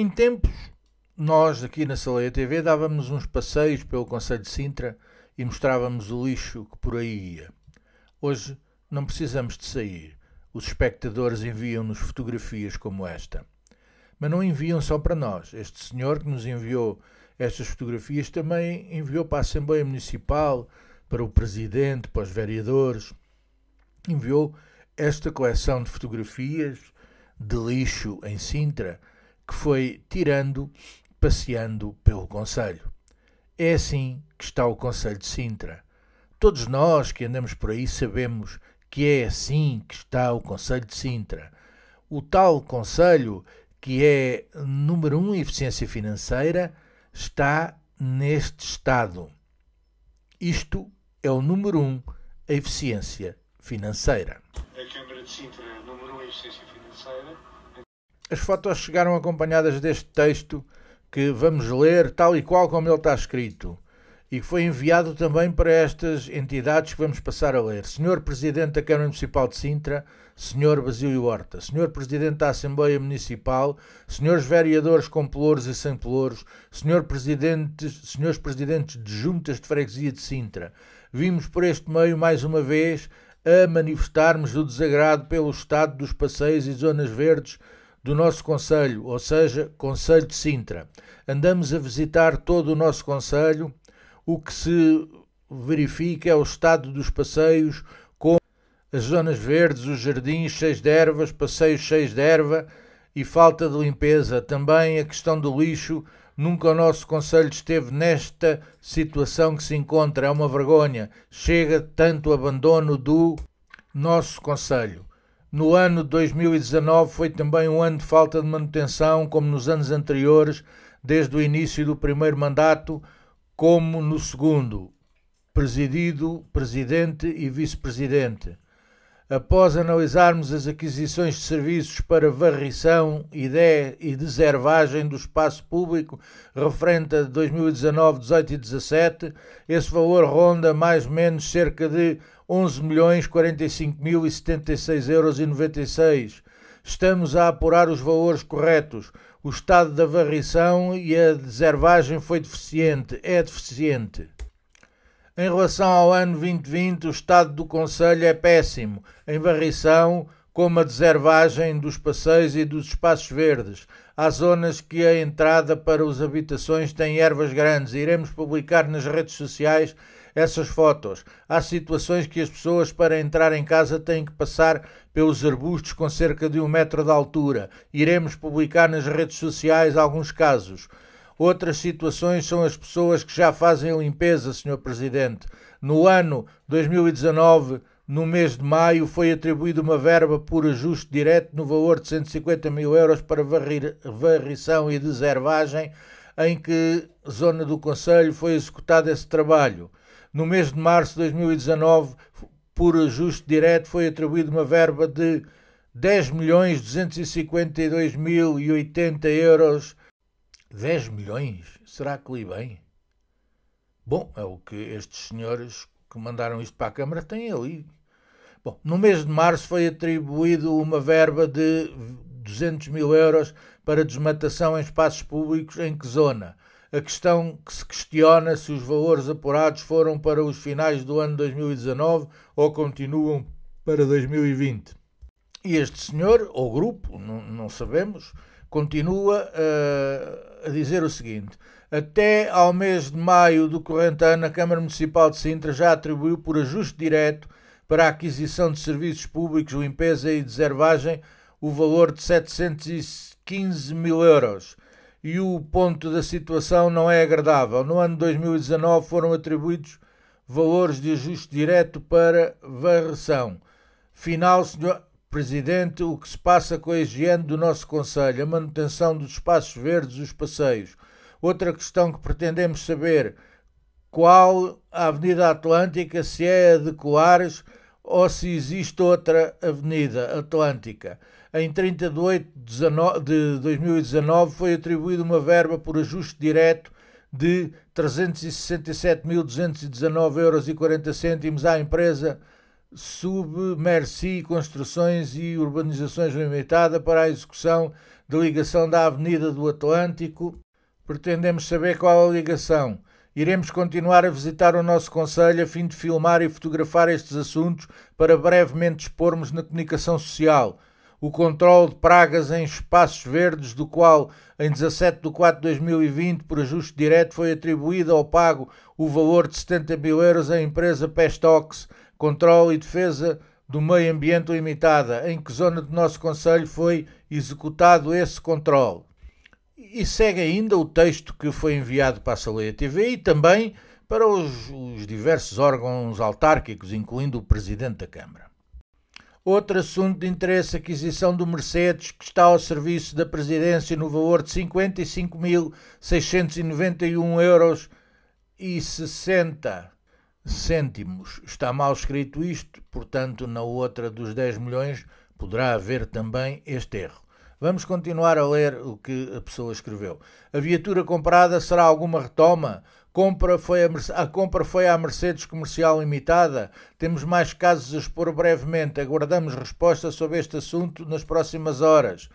Em tempos, nós aqui na Saleia TV dávamos uns passeios pelo Conselho de Sintra e mostrávamos o lixo que por aí ia. Hoje não precisamos de sair. Os espectadores enviam-nos fotografias como esta. Mas não enviam só para nós. Este senhor que nos enviou estas fotografias também enviou para a Assembleia Municipal, para o Presidente, para os vereadores. Enviou esta coleção de fotografias de lixo em Sintra que foi tirando, passeando pelo Conselho. É assim que está o Conselho de Sintra. Todos nós que andamos por aí sabemos que é assim que está o Conselho de Sintra. O tal Conselho, que é número um eficiência financeira, está neste estado. Isto é o número um, em eficiência financeira. A Câmara de Sintra, número um, em eficiência financeira. As fotos chegaram acompanhadas deste texto que vamos ler tal e qual como ele está escrito e que foi enviado também para estas entidades que vamos passar a ler. Senhor Presidente da Câmara Municipal de Sintra, Senhor Basílio Horta, Senhor Presidente da Assembleia Municipal, Senhores Vereadores com pelouros e sem pelouros, Senhor Presidente, Senhores Presidentes de Juntas de Freguesia de Sintra, vimos por este meio mais uma vez a manifestarmos o desagrado pelo estado dos passeios e zonas verdes do nosso Conselho, ou seja, Conselho de Sintra. Andamos a visitar todo o nosso Conselho, o que se verifica é o estado dos passeios, com as zonas verdes, os jardins cheios de ervas, passeios cheios de erva e falta de limpeza. Também a questão do lixo. Nunca o nosso Conselho esteve nesta situação que se encontra. É uma vergonha. Chega tanto abandono do nosso Conselho. No ano 2019 foi também um ano de falta de manutenção, como nos anos anteriores, desde o início do primeiro mandato, como no segundo, presidido, presidente e vice-presidente. Após analisarmos as aquisições de serviços para varrição e, e deservagem do espaço público referente a 2019, 2018 e 2017, esse valor ronda mais ou menos cerca de 11.045.076,96 milhões mil e euros e Estamos a apurar os valores corretos. O estado da varrição e a deservagem foi deficiente, é deficiente. Em relação ao ano 2020, o estado do Conselho é péssimo, em varrição, como a deservagem dos passeios e dos espaços verdes. Há zonas que a entrada para as habitações tem ervas grandes. Iremos publicar nas redes sociais essas fotos. Há situações que as pessoas, para entrar em casa, têm que passar pelos arbustos com cerca de um metro de altura. Iremos publicar nas redes sociais alguns casos. Outras situações são as pessoas que já fazem a limpeza, Sr. Presidente. No ano 2019, no mês de maio, foi atribuída uma verba por ajuste direto no valor de 150 mil euros para varri varrição e deservagem, em que zona do Conselho foi executado esse trabalho. No mês de março de 2019, por ajuste direto, foi atribuída uma verba de 10 milhões 252 mil e 80 euros. 10 milhões? Será que li bem? Bom, é o que estes senhores que mandaram isto para a Câmara têm ali. Bom, no mês de março foi atribuído uma verba de 200 mil euros para desmatação em espaços públicos em que zona? a questão que se questiona se os valores apurados foram para os finais do ano 2019 ou continuam para 2020. E este senhor, ou grupo, não, não sabemos, continua uh, a dizer o seguinte: até ao mês de maio do corrente ano, a Câmara Municipal de Sintra já atribuiu por ajuste direto para a aquisição de serviços públicos, limpeza e deservagem o valor de 715 mil euros e o ponto da situação não é agradável. No ano 2019 foram atribuídos valores de ajuste direto para varreção. Final, Sr. Presidente, o que se passa com a higiene do nosso Conselho, a manutenção dos espaços verdes, os passeios. Outra questão que pretendemos saber, qual a Avenida Atlântica, se é a de Colares ou se existe outra Avenida Atlântica em 38 de 2019 foi atribuída uma verba por ajuste direto de 367.219,40 à empresa Submersi Construções e Urbanizações Limitada para a execução da ligação da Avenida do Atlântico. Pretendemos saber qual a ligação. Iremos continuar a visitar o nosso Conselho a fim de filmar e fotografar estes assuntos para brevemente expormos na comunicação social o controle de pragas em espaços verdes, do qual em 17 de 4 de 2020, por ajuste direto, foi atribuído ao pago o valor de 70 mil euros à empresa Pestox, Controlo e Defesa do Meio Ambiente Limitada, em que zona do nosso Conselho foi executado esse controle. E segue ainda o texto que foi enviado para a Saleia TV e também para os, os diversos órgãos autárquicos, incluindo o Presidente da Câmara. Outro assunto de interesse, aquisição do Mercedes, que está ao serviço da Presidência no valor de 55.691 euros e 60 cêntimos. Está mal escrito isto, portanto, na outra dos 10 milhões poderá haver também este erro. Vamos continuar a ler o que a pessoa escreveu. A viatura comprada será alguma retoma? Compra foi a, a, compra foi à Mercedes Comercial Limitada. Temos mais casos a expor brevemente. Aguardamos resposta sobre este assunto nas próximas horas.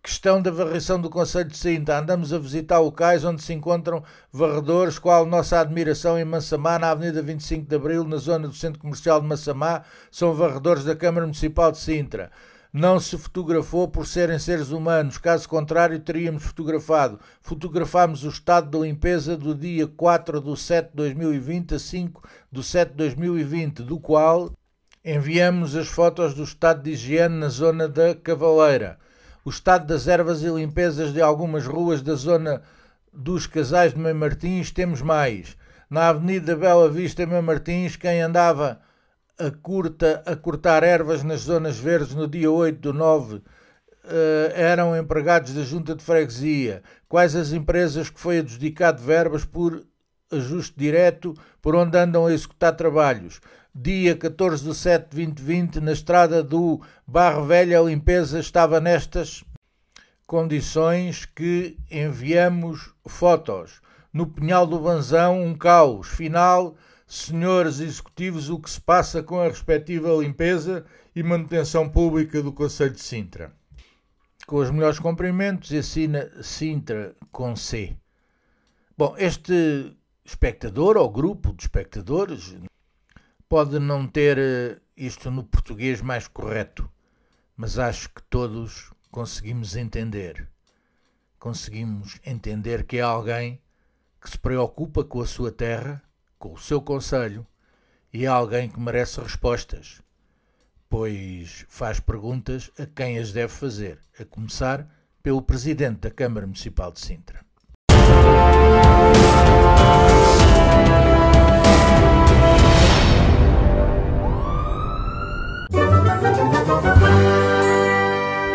Questão da varrição do Conselho de Sinta. Andamos a visitar locais onde se encontram varredores, qual nossa admiração em Massamá, na Avenida 25 de Abril, na zona do Centro Comercial de Massamá, são varredores da Câmara Municipal de Sintra não se fotografou por serem seres humanos, caso contrário teríamos fotografado. Fotografámos o estado da limpeza do dia 4 de 7 de 2020 a 5 de 7 de 2020, do qual enviamos as fotos do estado de higiene na zona da Cavaleira. O estado das ervas e limpezas de algumas ruas da zona dos Casais de Mãe Martins temos mais. Na Avenida Bela Vista Mãe Martins, quem andava a, curta, a cortar ervas nas zonas verdes no dia 8 do 9 eh, eram empregados da junta de freguesia? Quais as empresas que foi adjudicado verbas por ajuste direto por onde andam a executar trabalhos? Dia 14 de 7 de 2020, na estrada do Barro Velho, a limpeza estava nestas condições que enviamos fotos. No Pinhal do Banzão, um caos final senhores executivos, o que se passa com a respectiva limpeza e manutenção pública do Conselho de Sintra. Com os melhores cumprimentos, assina Sintra com C. Bom, este espectador ou grupo de espectadores pode não ter eh, isto no português mais correto, mas acho que todos conseguimos entender. Conseguimos entender que é alguém que se preocupa com a sua terra com o seu conselho e é alguém que merece respostas, pois faz perguntas a quem as deve fazer, a começar pelo Presidente da Câmara Municipal de Sintra.